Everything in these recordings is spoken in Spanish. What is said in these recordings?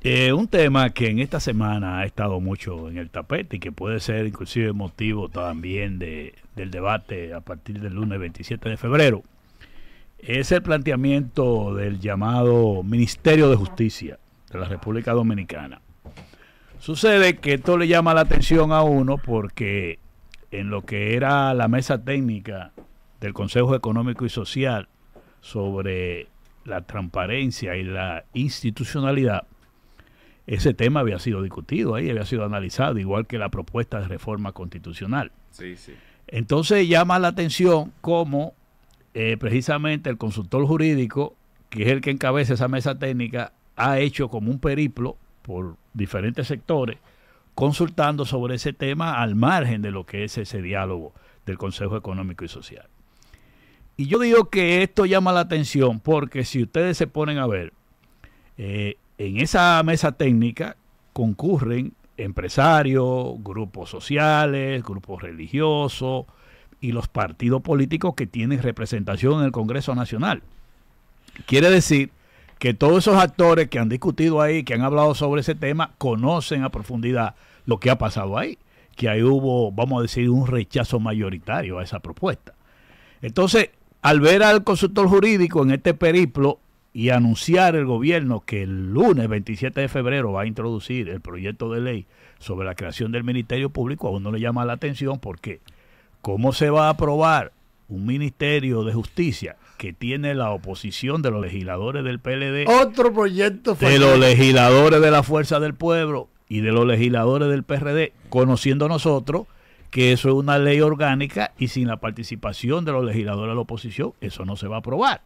Eh, un tema que en esta semana ha estado mucho en el tapete y que puede ser inclusive motivo también de, del debate a partir del lunes 27 de febrero es el planteamiento del llamado Ministerio de Justicia de la República Dominicana. Sucede que esto le llama la atención a uno porque en lo que era la mesa técnica del Consejo Económico y Social sobre la transparencia y la institucionalidad, ese tema había sido discutido ahí, había sido analizado, igual que la propuesta de reforma constitucional. Sí, sí. Entonces llama la atención cómo eh, precisamente el consultor jurídico, que es el que encabeza esa mesa técnica, ha hecho como un periplo por diferentes sectores, consultando sobre ese tema al margen de lo que es ese diálogo del Consejo Económico y Social. Y yo digo que esto llama la atención porque si ustedes se ponen a ver, eh, en esa mesa técnica concurren empresarios, grupos sociales, grupos religiosos y los partidos políticos que tienen representación en el Congreso Nacional. Quiere decir que todos esos actores que han discutido ahí, que han hablado sobre ese tema, conocen a profundidad lo que ha pasado ahí, que ahí hubo, vamos a decir, un rechazo mayoritario a esa propuesta. Entonces, al ver al consultor jurídico en este periplo y anunciar el gobierno que el lunes 27 de febrero va a introducir el proyecto de ley sobre la creación del Ministerio Público, a uno le llama la atención porque ¿cómo se va a aprobar un Ministerio de Justicia que tiene la oposición de los legisladores del PLD? Otro proyecto. De los legisladores de la Fuerza del Pueblo y de los legisladores del PRD, conociendo nosotros que eso es una ley orgánica y sin la participación de los legisladores de la oposición, eso no se va a aprobar.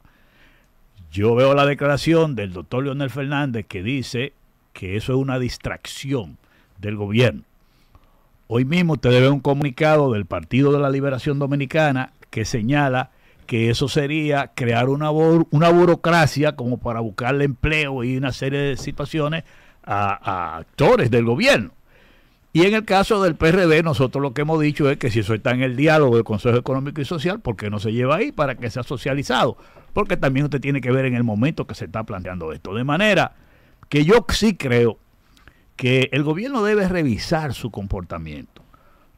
Yo veo la declaración del doctor Leonel Fernández que dice que eso es una distracción del gobierno. Hoy mismo te debe un comunicado del Partido de la Liberación Dominicana que señala que eso sería crear una, burocracia como para buscarle empleo y una serie de situaciones a, a actores del gobierno. Y en el caso del PRD, nosotros lo que hemos dicho es que si eso está en el diálogo del Consejo Económico y Social, ¿por qué no se lleva ahí para que sea socializado? porque también usted tiene que ver en el momento que se está planteando esto. De manera que yo sí creo que el gobierno debe revisar su comportamiento,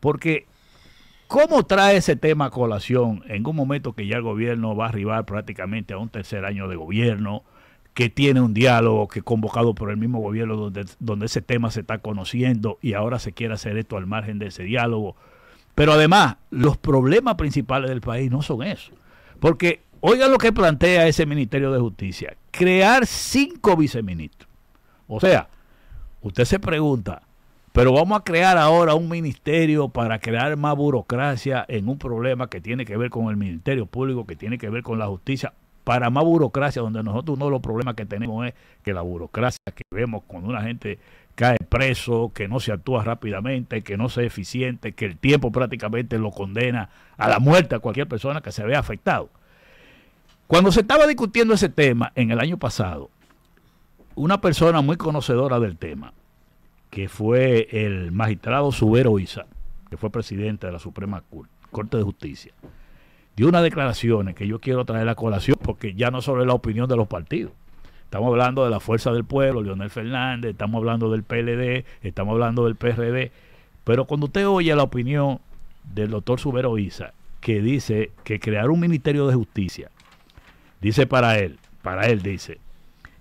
porque ¿cómo trae ese tema a colación en un momento que ya el gobierno va a arribar prácticamente a un tercer año de gobierno? que tiene un diálogo que convocado por el mismo gobierno donde, donde ese tema se está conociendo y ahora se quiere hacer esto al margen de ese diálogo. Pero además, los problemas principales del país no son eso. Porque Oiga lo que plantea ese Ministerio de Justicia. Crear cinco viceministros. O sea, usted se pregunta, pero vamos a crear ahora un ministerio para crear más burocracia en un problema que tiene que ver con el Ministerio Público, que tiene que ver con la justicia, para más burocracia, donde nosotros uno de los problemas que tenemos es que la burocracia que vemos cuando una gente cae preso, que no se actúa rápidamente, que no se eficiente, que el tiempo prácticamente lo condena a la muerte a cualquier persona que se vea afectado. Cuando se estaba discutiendo ese tema en el año pasado, una persona muy conocedora del tema, que fue el magistrado Subero Isa, que fue presidente de la Suprema Corte de Justicia, dio unas declaraciones que yo quiero traer a colación porque ya no solo es la opinión de los partidos. Estamos hablando de la fuerza del pueblo, Leonel Fernández, estamos hablando del PLD, estamos hablando del PRD. Pero cuando usted oye la opinión del doctor Subero Isa, que dice que crear un ministerio de justicia Dice para él, para él dice,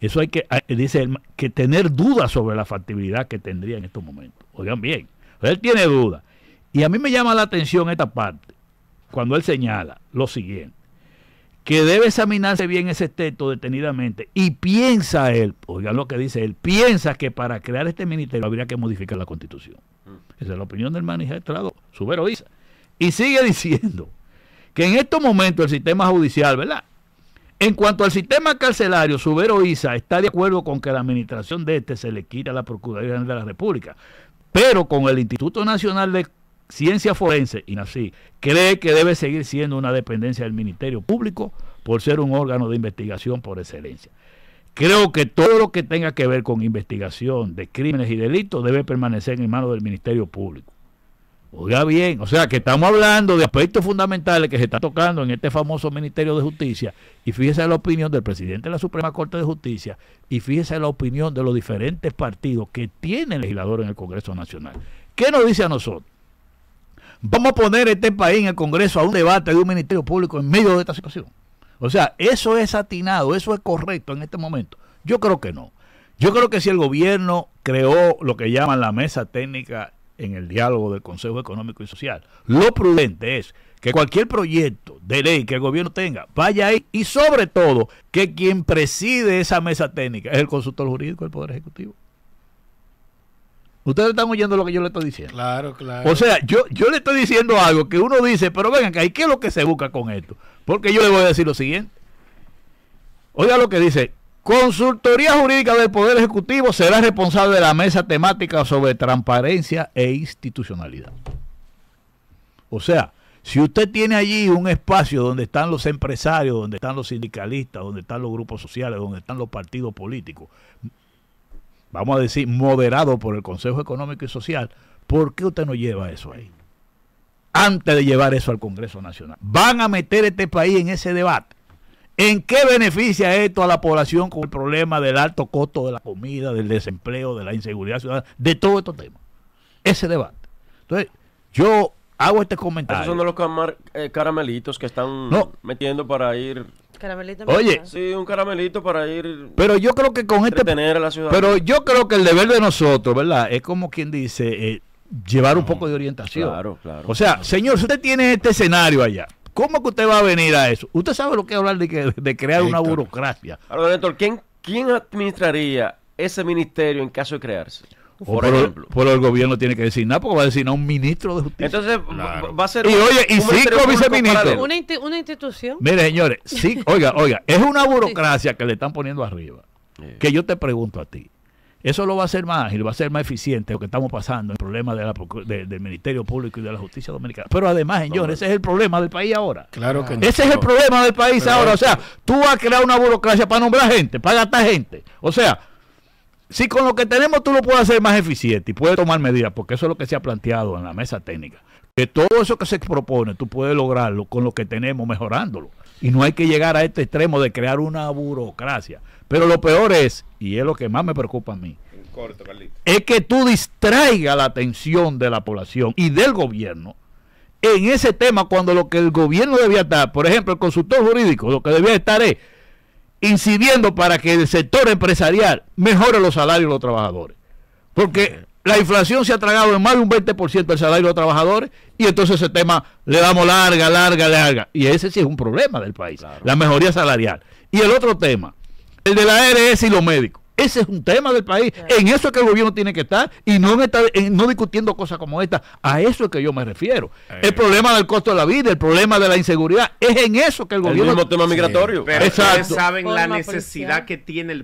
eso hay que, ah, dice que tener dudas sobre la factibilidad que tendría en estos momentos. Oigan bien, él tiene dudas. Y a mí me llama la atención esta parte, cuando él señala lo siguiente, que debe examinarse bien ese texto detenidamente y piensa él, oigan lo que dice él, piensa que para crear este ministerio habría que modificar la constitución. Mm. Esa es la opinión del magistrado su Y sigue diciendo que en estos momentos el sistema judicial, ¿verdad? En cuanto al sistema carcelario, Subero Isa está de acuerdo con que la administración de este se le quita a la Procuraduría General de la República, pero con el Instituto Nacional de Ciencia Forense, así, cree que debe seguir siendo una dependencia del Ministerio Público por ser un órgano de investigación por excelencia. Creo que todo lo que tenga que ver con investigación de crímenes y delitos debe permanecer en manos del Ministerio Público. Oiga bien, o sea que estamos hablando de aspectos fundamentales que se está tocando en este famoso Ministerio de Justicia y fíjese la opinión del presidente de la Suprema Corte de Justicia y fíjese la opinión de los diferentes partidos que tienen legislador en el Congreso Nacional. ¿Qué nos dice a nosotros? Vamos a poner este país en el Congreso a un debate de un Ministerio Público en medio de esta situación. O sea, eso es atinado, eso es correcto en este momento. Yo creo que no. Yo creo que si el gobierno creó lo que llaman la mesa técnica en el diálogo del Consejo Económico y Social. Lo prudente es que cualquier proyecto de ley que el gobierno tenga vaya ahí y sobre todo que quien preside esa mesa técnica es el consultor jurídico del Poder Ejecutivo. Ustedes están oyendo lo que yo le estoy diciendo. Claro, claro. O sea, yo, yo le estoy diciendo algo que uno dice, pero vengan que hay qué es lo que se busca con esto? Porque yo le voy a decir lo siguiente. Oiga lo que dice Consultoría Jurídica del Poder Ejecutivo será responsable de la mesa temática sobre transparencia e institucionalidad. O sea, si usted tiene allí un espacio donde están los empresarios, donde están los sindicalistas, donde están los grupos sociales, donde están los partidos políticos, vamos a decir, moderado por el Consejo Económico y Social, ¿por qué usted no lleva eso ahí? Antes de llevar eso al Congreso Nacional. Van a meter este país en ese debate. ¿En qué beneficia esto a la población con el problema del alto costo de la comida, del desempleo, de la inseguridad ciudadana, de todos estos temas? Ese debate. Entonces, yo hago este comentario. Esos son de los eh, caramelitos que están metiendo para ir. Caramelito Oye, sí, un caramelito para ir. Pero yo creo que con este. Pero yo creo que el deber de nosotros, ¿verdad? Es como quien dice, eh, llevar un poco de orientación. Claro, claro. O sea, señor, usted tiene este escenario allá, ¿Cómo que usted va a venir a eso? Usted sabe lo que es hablar de, de crear una burocracia. Ahora, ¿quién, administraría ese ministerio en caso de crearse? Oh, por, ejemplo. El, el gobierno tiene que designar, porque va a designar un ministro de justicia. Entonces, va a ser. Y oye, y cinco viceministros. Una, institución. Mire, señores, sí, oiga, oiga, es una burocracia que le están poniendo arriba. Que yo te pregunto a ti, eso lo va a hacer más ágil, va a ser más eficiente lo que estamos pasando, el problema del Ministerio Público y de la Justicia Dominicana. Pero además, señores, ese es el problema del país ahora. Claro que Ese es el problema del país ahora. O sea, tú vas a crear una burocracia para nombrar gente, para gastar gente. O sea, si con lo que tenemos tú lo puedes hacer más eficiente y puedes tomar medidas, porque eso es lo que se ha planteado en la mesa técnica, que todo eso que se propone tú puedes lograrlo con lo que tenemos mejorándolo. Y no hay que llegar a este extremo de crear una burocracia. Pero lo peor es, y es lo que más me preocupa a mí, es que tú distraigas la atención de la población y del gobierno en ese tema cuando lo que el gobierno debía estar, por ejemplo, el consultor jurídico, lo que debía estar es incidiendo para que el sector empresarial mejore los salarios de los trabajadores. Porque la inflación se ha tragado en más de un 20% el salario de los trabajadores y entonces ese tema le damos larga, larga, larga. Y ese sí es un problema del país, la mejoría salarial. Y el otro tema, el de la ARS y los médicos. Ese es un tema del país. En eso es que el gobierno tiene que estar y no, eh, no discutiendo cosas como esta. A eso es que yo me refiero. El problema del costo de la vida, el problema de la inseguridad, es en eso que el gobierno. El mismo tema migratorio. Pero saben la necesidad que tiene el